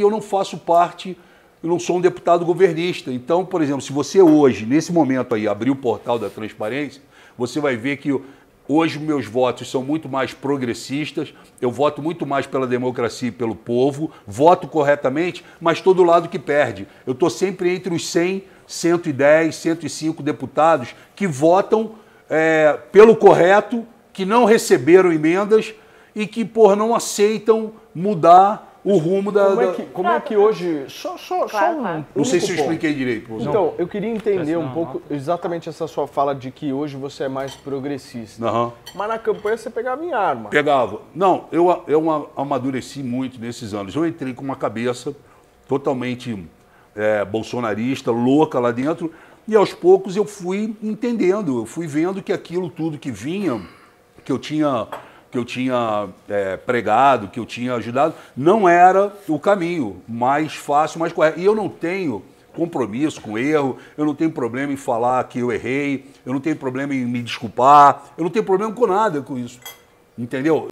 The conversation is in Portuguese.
eu não faço parte, eu não sou um deputado governista. Então, por exemplo, se você hoje, nesse momento aí, abrir o portal da transparência, você vai ver que hoje meus votos são muito mais progressistas, eu voto muito mais pela democracia e pelo povo, voto corretamente, mas todo lado que perde. Eu estou sempre entre os 100, 110, 105 deputados que votam é, pelo correto, que não receberam emendas e que, por não aceitam mudar o rumo da. Como é que, como é que hoje. Só, só, claro, só um. Claro. Não sei se eu expliquei direito. Não. É então, eu queria entender um é pouco exatamente essa sua fala de que hoje você é mais progressista. Uhum. Mas na campanha você pegava em arma. Pegava. Não, eu, eu amadureci muito nesses anos. Eu entrei com uma cabeça totalmente é, bolsonarista, louca lá dentro. E aos poucos eu fui entendendo, eu fui vendo que aquilo tudo que vinha, que eu tinha que eu tinha é, pregado, que eu tinha ajudado, não era o caminho mais fácil, mais correto. E eu não tenho compromisso com erro, eu não tenho problema em falar que eu errei, eu não tenho problema em me desculpar, eu não tenho problema com nada com isso. Entendeu?